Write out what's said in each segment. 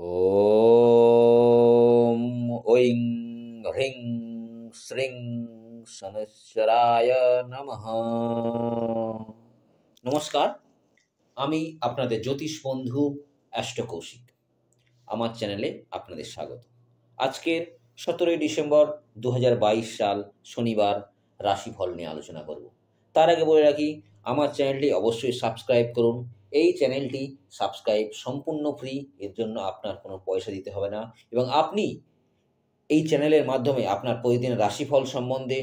ওম ঐং হ্রিং শ্রীং শনেশ্বরায় নম নমস্কার আমি আপনাদের জ্যোতিষ বন্ধু অ্যাষ্টকৌশিক আমার চ্যানেলে আপনাদের স্বাগত আজকের সতেরোই ডিসেম্বর দু সাল শনিবার রাশিফল নিয়ে আলোচনা করব তার আগে বলে রাখি আমার চ্যানেলটি অবশ্যই সাবস্ক্রাইব করুন এই চ্যানেলটি সাবস্ক্রাইব সম্পূর্ণ ফ্রি এর জন্য আপনার কোনো পয়সা দিতে হবে না এবং আপনি এই চ্যানেলের মাধ্যমে আপনার প্রতিদিন রাশিফল সম্বন্ধে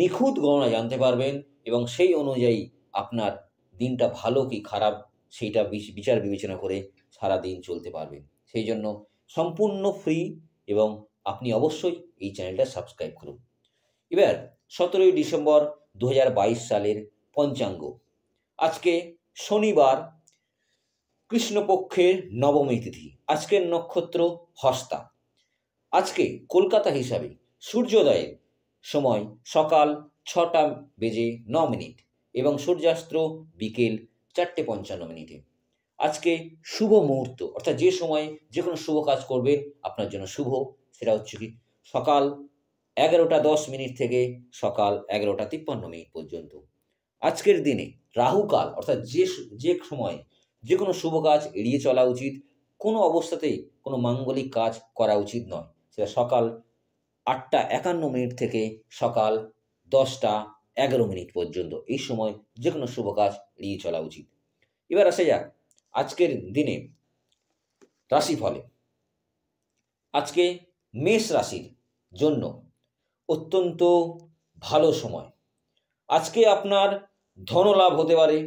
নিখুঁত গণনা জানতে পারবেন এবং সেই অনুযায়ী আপনার দিনটা ভালো কি খারাপ সেইটা বিচার বিবেচনা করে সারা দিন চলতে পারবেন সেই জন্য সম্পূর্ণ ফ্রি এবং আপনি অবশ্যই এই চ্যানেলটা সাবস্ক্রাইব করুন এবার সতেরোই ডিসেম্বর দু সালের পঞ্চাঙ্গ আজকে শনিবার কৃষ্ণপক্ষের নবমী তিথি আজকের নক্ষত্র হস্তা আজকে কলকাতা হিসাবে সূর্যোদয়ের সময় সকাল ছটা বেজে ন মিনিট এবং সূর্যাস্ত বিকেল চারটে পঞ্চান্ন মিনিটে আজকে শুভ মুহূর্ত অর্থাৎ যে সময়ে যে কোনো শুভ কাজ করবেন আপনার জন্য শুভ সেটা হচ্ছে কি সকাল এগারোটা দশ মিনিট থেকে সকাল এগারোটা তিপ্পান্ন মিনিট পর্যন্ত আজকের দিনে রাহুকাল অর্থাৎ যে যে সময় যে কোনো শুভ কাজ এড়িয়ে চলা উচিত কোনো অবস্থাতেই কোনো মাঙ্গলিক কাজ করা উচিত নয় সেটা সকাল আটটা একান্ন মিনিট থেকে সকাল দশটা এগারো মিনিট পর্যন্ত এই সময় যে কোনো শুভ কাজ এড়িয়ে চলা উচিত এবার আসা যাক আজকের দিনে ফলে আজকে মেষ রাশির জন্য অত্যন্ত ভালো সময় আজকে আপনার ধনলাভ হতে পারে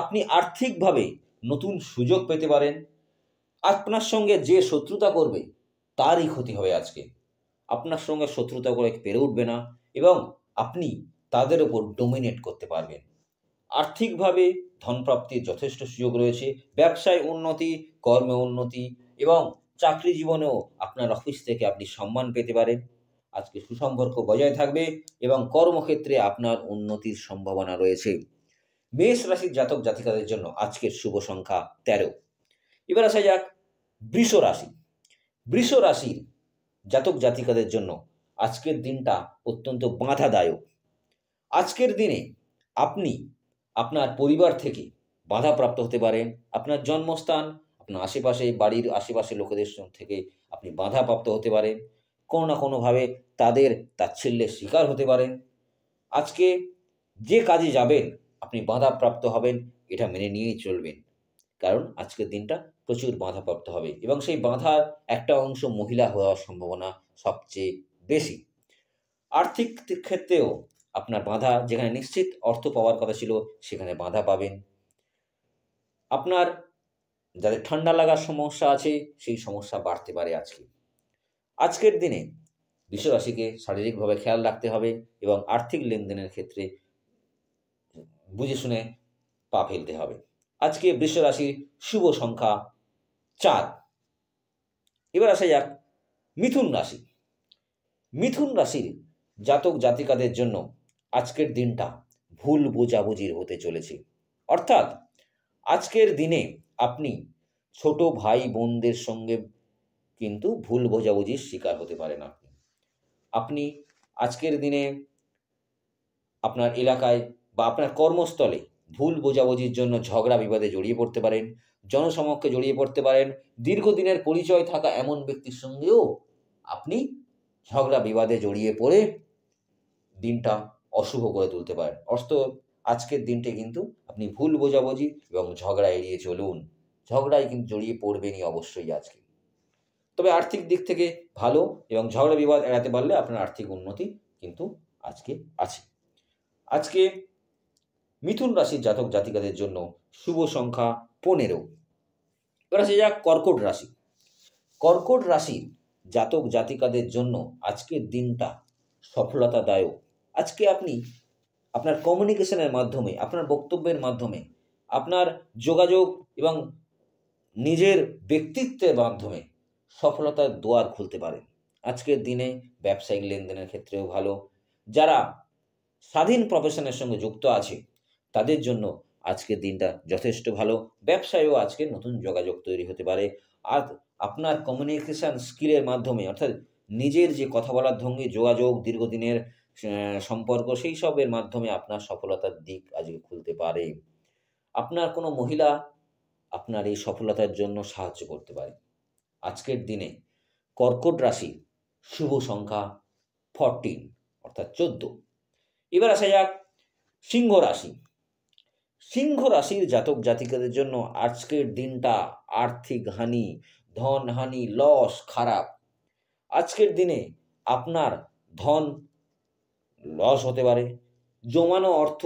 আপনি আর্থিকভাবে নতুন সুযোগ পেতে পারেন আপনার সঙ্গে যে শত্রুতা করবে তারই ক্ষতি হবে আজকে আপনার সঙ্গে শত্রুতা করে পেরে উঠবে না এবং আপনি তাদের ওপর ডোমিনেট করতে পারবেন আর্থিকভাবে ধনপ্রাপ্তির যথেষ্ট সুযোগ রয়েছে ব্যবসায় উন্নতি কর্মে উন্নতি এবং চাকরি জীবনেও আপনার অফিস থেকে আপনি সম্মান পেতে পারেন আজকে সুসম্পর্ক বজায় থাকবে এবং কর্মক্ষেত্রে আপনার উন্নতির সম্ভাবনা রয়েছে মেষ রাশির জাতক জাতিকাদের জন্য আজকের শুভ সংখ্যা তেরো এবার আসা যাক বৃষ রাশি বৃষ রাশির জাতক জাতিকাদের জন্য আজকের দিনটা অত্যন্ত বাঁধাদায়ক আজকের দিনে আপনি আপনার পরিবার থেকে বাধাপ্রাপ্ত হতে পারেন আপনার জন্মস্থান আপনার আশেপাশে বাড়ির আশেপাশে লোকেদের থেকে আপনি বাধাপ্রাপ্ত হতে পারেন কোনো না কোনোভাবে তাদের তাচ্ছিল্যের শিকার হতে পারেন আজকে যে কাজে যাবেন আপনি বাধাপ্রাপ্ত হবেন এটা মেনে নিয়েই চলবেন কারণ আজকের দিনটা প্রচুর বাধাপ্রাপ্ত হবে এবং সেই বাধার একটা অংশ মহিলা হওয়ার সম্ভাবনা সবচেয়ে বেশি আর্থিক ক্ষেত্রেও আপনার বাধা যেখানে নিশ্চিত অর্থ পাওয়ার কথা ছিল সেখানে বাধা পাবেন আপনার যাদের ঠান্ডা লাগার সমস্যা আছে সেই সমস্যা বাড়তে পারে আজকে আজকের দিনে বিশ্বরাশিকে শারীরিকভাবে খেয়াল রাখতে হবে এবং আর্থিক লেনদেনের ক্ষেত্রে বুঝে শুনে পা ফেলতে হবে আজকে বৃষরাশির শুভ সংখ্যা চার এবার আসা যাক মিথুন রাশি মিথুন রাশির জাতক জাতিকাদের জন্য আজকের দিনটা ভুল বোঝাবুঝির হতে চলেছে অর্থাৎ আজকের দিনে আপনি ছোট ভাই বোনদের সঙ্গে কিন্তু ভুল বোঝাবুঝির শিকার হতে পারেন আপনি আপনি আজকের দিনে আপনার এলাকায় বা আপনার কর্মস্থলে ভুল বোঝাবুঝির জন্য ঝগড়া বিবাদে জড়িয়ে পড়তে পারেন জনসমক্ষে জড়িয়ে পড়তে পারেন দীর্ঘদিনের পরিচয় থাকা এমন ব্যক্তির সঙ্গেও আপনি ঝগড়া বিবাদে জড়িয়ে পড়ে দিনটা অশুভ করে তুলতে পারেন অর্থ আজকের দিনটি কিন্তু আপনি ভুল বোঝাবুঝি এবং ঝগড়া এড়িয়ে চলুন ঝগড়ায় কিন্তু জড়িয়ে পড়বেনই অবশ্যই আজকে তবে আর্থিক দিক থেকে ভালো এবং ঝগড়া বিবাদ এড়াতে পারলে আপনার আর্থিক উন্নতি কিন্তু আজকে আছে আজকে মিথুন রাশির জাতক জাতিকাদের জন্য শুভ সংখ্যা পনেরো এবার আসে যাক কর্কট রাশি কর্কট রাশির জাতক জাতিকাদের জন্য আজকের দিনটা সফলতাদায়ক আজকে আপনি আপনার কমিউনিকেশনের মাধ্যমে আপনার বক্তব্যের মাধ্যমে আপনার যোগাযোগ এবং নিজের ব্যক্তিত্বের মাধ্যমে সফলতার দোয়ার খুলতে পারেন আজকের দিনে ব্যবসায়িক লেনদেনের ক্ষেত্রেও ভালো যারা স্বাধীন প্রফেশনের সঙ্গে যুক্ত আছে তাদের জন্য আজকের দিনটা যথেষ্ট ভালো ব্যবসায়ও আজকে নতুন যোগাযোগ তৈরি হতে পারে আর আপনার কমিউনিকেশান স্কিলের মাধ্যমে অর্থাৎ নিজের যে কথা বলার ঢঙ্গি যোগাযোগ দীর্ঘদিনের সম্পর্ক সেই সবের মাধ্যমে আপনার সফলতার দিক আজকে খুলতে পারে আপনার কোনো মহিলা আপনার এই সফলতার জন্য সাহায্য করতে পারে আজকের দিনে কর্কট রাশি শুভ সংখ্যা ফরটিন অর্থাৎ চোদ্দ এবার আসা যাক সিংহ রাশি সিংহ রাশির জাতক জাতিকাদের জন্য আজকের দিনটা আর্থিক হানি ধন হানি লস খারাপ আজকের দিনে আপনার ধন লস হতে পারে জমানো অর্থ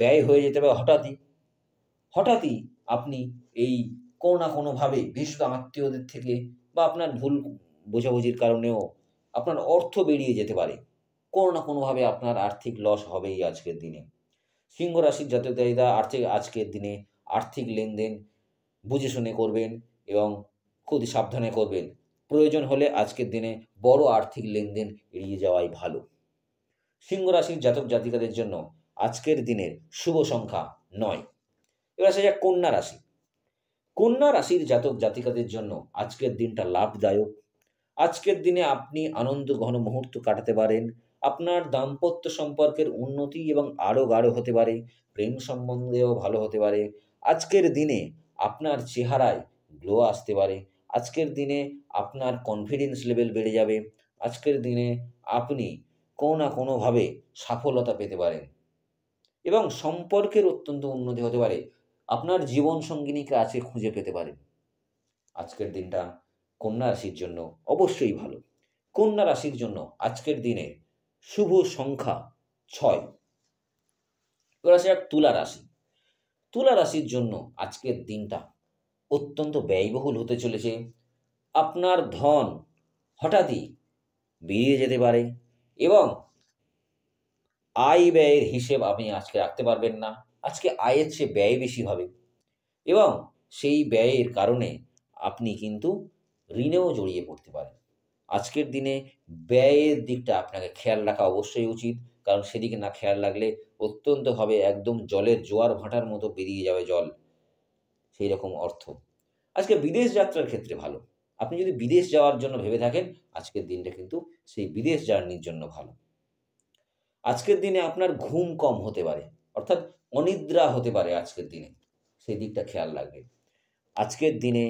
ব্যয় হয়ে যেতে পারে হঠাৎই হঠাৎই আপনি এই কোনো না কোনোভাবে ভীষণ আত্মীয়দের থেকে বা আপনার ভুল বোঝাবুঝির কারণেও আপনার অর্থ বেরিয়ে যেতে পারে কোনো না কোনোভাবে আপনার আর্থিক লস হবেই আজকের দিনে সিংহ রাশির জাতীয়তায়ীরা আর্থিক আজকের দিনে আর্থিক লেনদেন বুঝে শুনে করবেন এবং খুব সাবধানে করবেন প্রয়োজন হলে আজকের দিনে বড় আর্থিক লেনদেন এড়িয়ে যাওয়াই ভালো সিংহ রাশির জাতক জাতিকাদের জন্য আজকের দিনের শুভ সংখ্যা নয় এবার আসা যাক কন্যা রাশি কন্যা রাশির জাতক জাতিকাদের জন্য আজকের দিনটা লাভদায়ক আজকের দিনে আপনি আনন্দ ঘন মুহূর্ত কাটাতে পারেন আপনার দাম্পত্য সম্পর্কের উন্নতি এবং আরও গাঢ় হতে পারে প্রেম সম্বন্ধেও ভালো হতে পারে আজকের দিনে আপনার চেহারায় গ্লো আসতে পারে আজকের দিনে আপনার কনফিডেন্স লেভেল বেড়ে যাবে আজকের দিনে আপনি কোনো না কোনোভাবে সাফলতা পেতে পারেন এবং সম্পর্কের অত্যন্ত উন্নতি হতে পারে আপনার জীবন সঙ্গিনীকে আজকে খুঁজে পেতে পারেন আজকের দিনটা কন্যা রাশির জন্য অবশ্যই ভালো কন্যা রাশির জন্য আজকের দিনে শুভ সংখ্যা ছয় এবার আসে তুলা রাশি তুলা রাশির জন্য আজকের দিনটা অত্যন্ত ব্যয়বহুল হতে চলেছে আপনার ধন হঠাৎই বেরিয়ে যেতে পারে এবং আয় ব্যয়ের হিসেব আপনি আজকে রাখতে পারবেন না আজকে আয়ের চেয়ে ব্যয় বেশি হবে এবং সেই ব্যয়ের কারণে আপনি কিন্তু ঋণেও জড়িয়ে পড়তে পারেন আজকের দিনে ব্যয়ের দিকটা আপনাকে খেয়াল রাখা অবশ্যই উচিত কারণ সেদিকে না খেয়াল রাখলে অত্যন্তভাবে একদম জলের জোয়ার ভাঁটার মতো বেরিয়ে যাবে জল সেই রকম অর্থ আজকে বিদেশ যাত্রার ক্ষেত্রে ভালো আপনি যদি বিদেশ যাওয়ার জন্য ভেবে থাকেন আজকের দিনটা কিন্তু সেই বিদেশ জার্নির জন্য ভালো আজকের দিনে আপনার ঘুম কম হতে পারে অর্থাৎ অনিদ্রা হতে পারে আজকের দিনে সেই দিকটা খেয়াল রাখবে আজকের দিনে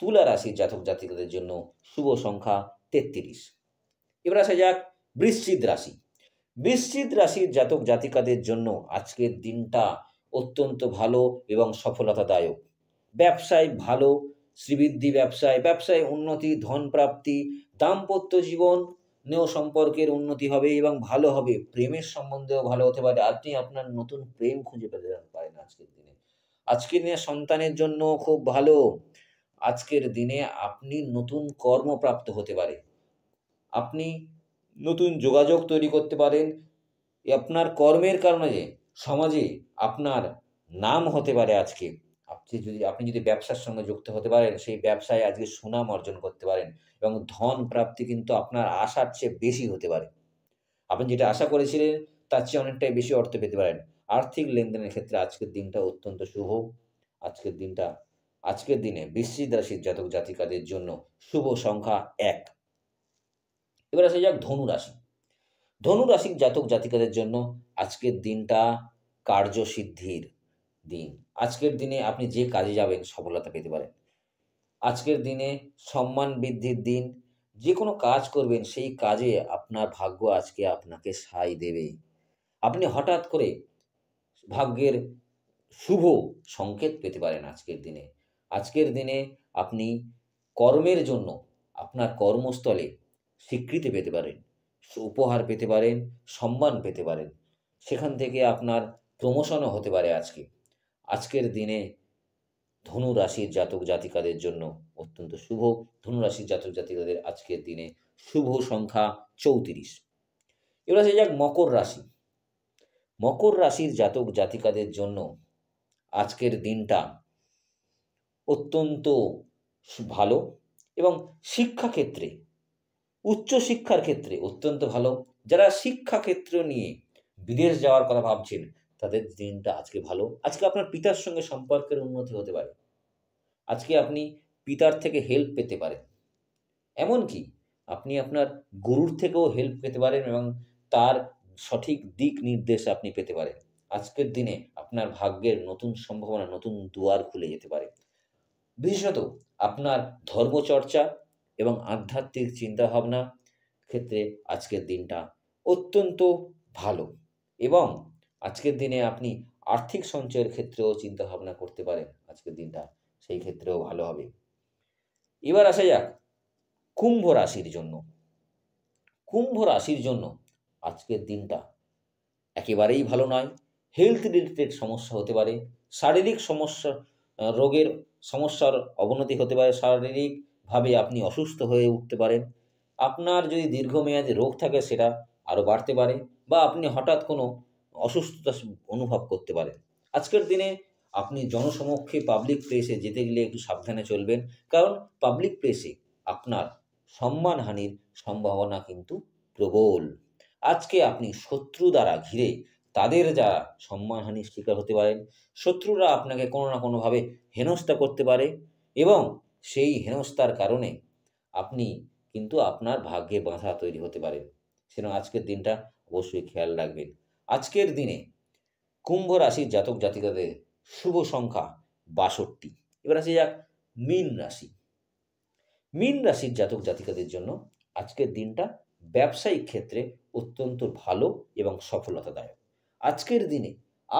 তুলা রাশির জাতক জাতিকাদের জন্য শুভ সংখ্যা তেত্রিশ এবার আসা যাক বৃশ্চিত রাশি বৃশ্চিত রাশির জাতক জাতিকাদের জন্য আজকের দিনটা অত্যন্ত ভালো এবং সফলতাদায়ক ব্যবসায় ভালো শ্রীবৃদ্ধি ব্যবসায় ব্যবসায় উন্নতি ধন প্রাপ্তি দাম্পত্য জীবন নেও সম্পর্কের উন্নতি হবে এবং ভালো হবে প্রেমের সম্বন্ধেও ভালো হতে পারে আপনি আপনার নতুন প্রেম খুঁজে পেতে পারেন আজকের দিনে আজকের দিনে সন্তানের জন্য খুব ভালো আজকের দিনে আপনি নতুন কর্মপ্রাপ্ত হতে পারে আপনি নতুন যোগাযোগ তৈরি করতে পারেন আপনার কর্মের কারণে সমাজে আপনার নাম হতে পারে আজকে আপনি যদি আপনি যদি ব্যবসার সঙ্গে যুক্ত হতে পারেন সেই ব্যবসায় আজকে সুনাম অর্জন করতে পারেন এবং ধন প্রাপ্তি কিন্তু আপনার আশার চেয়ে বেশি হতে পারে আপনি যেটা আশা করেছিলেন তার চেয়ে অনেকটাই বেশি অর্থ পেতে পারেন আর্থিক লেনদেনের ক্ষেত্রে আজকের দিনটা অত্যন্ত শুভ আজকের দিনটা আজকের দিনে বৃশ্চিক রাশির জাতক জাতিকাদের জন্য শুভ সংখ্যা এক এবার আসা যাক ধনুরাশি ধনুরাশির জাতক জাতিকাদের জন্য আজকের দিনটা কার্যসিদ্ধির দিন আজকের দিনে আপনি যে কাজে যাবেন সফলতা পেতে পারেন আজকের দিনে সম্মান বৃদ্ধির দিন যে কোনো কাজ করবেন সেই কাজে আপনার ভাগ্য আজকে আপনাকে সাই দেবে আপনি হঠাৎ করে ভাগ্যের শুভ সংকেত পেতে পারেন আজকের দিনে আজকের দিনে আপনি কর্মের জন্য আপনার কর্মস্থলে স্বীকৃতি পেতে পারেন উপহার পেতে পারেন সম্মান পেতে পারেন সেখান থেকে আপনার প্রমোশনও হতে পারে আজকে আজকের দিনে ধনু রাশির জাতক জাতিকাদের জন্য অত্যন্ত শুভ ধনু রাশির জাতক জাতিকাদের আজকের দিনে শুভ সংখ্যা চৌত্রিশ এবার আছে যাক মকর রাশি মকর রাশির জাতক জাতিকাদের জন্য আজকের দিনটা অত্যন্ত ভালো এবং শিক্ষাক্ষেত্রে উচ্চশিক্ষার ক্ষেত্রে অত্যন্ত ভালো যারা শিক্ষাক্ষেত্র নিয়ে বিদেশ যাওয়ার কথা ভাবছেন তাদের দিনটা আজকে ভালো আজকে আপনার পিতার সঙ্গে সম্পর্কের উন্নতি হতে পারে আজকে আপনি পিতার থেকে হেল্প পেতে পারেন এমনকি আপনি আপনার গুরুর থেকেও হেল্প পেতে পারেন এবং তার সঠিক দিক নির্দেশ আপনি পেতে পারেন আজকের দিনে আপনার ভাগ্যের নতুন সম্ভাবনা নতুন দুয়ার খুলে যেতে পারে বিশেষত আপনার ধর্মচর্চা এবং আধ্যাত্মিক চিন্তাভাবনা ক্ষেত্রে আজকের দিনটা অত্যন্ত ভালো এবং আজকের দিনে আপনি আর্থিক সঞ্চয়ের ক্ষেত্রেও চিন্তাভাবনা করতে পারেন আজকের দিনটা সেই ক্ষেত্রেও ভালো হবে এবার আসা যাক কুম্ভ রাশির জন্য কুম্ভ রাশির জন্য আজকের দিনটা একেবারেই ভালো নয় হেলথ রিলেটেড সমস্যা হতে পারে শারীরিক সমস্যা রোগের সমস্যার অবনতি হতে পারে শারীরিকভাবে আপনি অসুস্থ হয়ে উঠতে পারেন আপনার যদি দীর্ঘমেয়াদী রোগ থাকে সেটা আরও বাড়তে পারে বা আপনি হঠাৎ কোনো অসুস্থতা অনুভব করতে পারেন আজকের দিনে আপনি জনসমক্ষে পাবলিক প্লেসে যেতে গেলে একটু সাবধানে চলবেন কারণ পাবলিক প্লেসে আপনার সম্মানহানির সম্ভাবনা কিন্তু প্রবল আজকে আপনি শত্রু দ্বারা ঘিরে তাদের যা সম্মানহানির শিকার হতে পারেন শত্রুরা আপনাকে কোনো না কোনোভাবে হেনস্থা করতে পারে এবং সেই হেনস্থার কারণে আপনি কিন্তু আপনার ভাগ্যে বাঁধা তৈরি হতে পারে সেরকম আজকের দিনটা অবশ্যই খেয়াল রাখবেন আজকের দিনে কুম্ভ রাশির জাতক জাতিকাদের শুভ সংখ্যা বাষট্টি এবার আছে যাক মিন রাশি মিন রাশির জাতক জাতিকাদের জন্য আজকের দিনটা ব্যবসায়িক ক্ষেত্রে অত্যন্ত ভালো এবং সফলতাদায়ক আজকের দিনে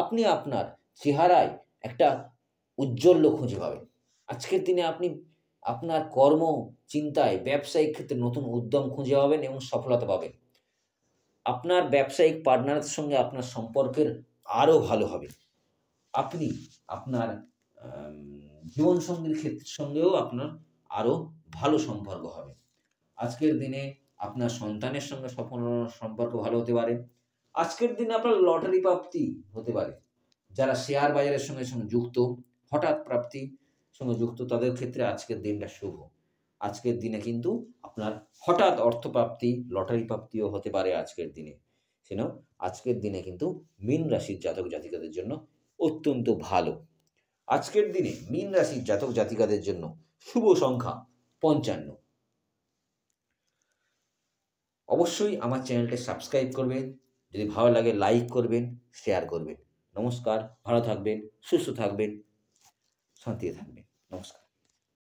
আপনি আপনার চেহারায় একটা উজ্জ্বল্য খুঁজে পাবেন আজকের দিনে আপনি আপনার কর্ম চিন্তায় ব্যবসায়িক ক্ষেত্রে নতুন উদ্যম খুঁজে পাবেন এবং সফলতা পাবেন আপনার ব্যবসায়িক পার্টনারের সঙ্গে আপনার সম্পর্কের আরও ভালো হবে আপনি আপনার জীবনসঙ্গীর ক্ষেত্রের সঙ্গেও আপনার আরও ভালো সম্পর্ক হবে আজকের দিনে আপনার সন্তানের সঙ্গে সফল সম্পর্ক ভালো হতে পারে আজকের দিনে আপনার লটারি প্রাপ্তি হতে পারে যারা শেয়ার বাজারের সঙ্গে সঙ্গে যুক্ত হঠাৎ প্রাপ্তি সঙ্গে যুক্ত তাদের ক্ষেত্রে আজকের দিনটা শুভ আজকের দিনে কিন্তু আপনার হঠাৎ অর্থপ্রাপ্তি লটারি প্রাপ্তিও হতে পারে আজকের দিনে সেন আজকের দিনে কিন্তু মীন রাশির জাতক জাতিকাদের জন্য অত্যন্ত ভালো আজকের দিনে মীন রাশির জাতক জাতিকাদের জন্য শুভ সংখ্যা পঞ্চান্ন অবশ্যই আমার চ্যানেলটা সাবস্ক্রাইব করবেন যদি ভালো লাগে লাইক করবেন শেয়ার করবেন নমস্কার ভালো থাকবেন সুস্থ থাকবেন শান্তিতে থাকবেন নমস্কার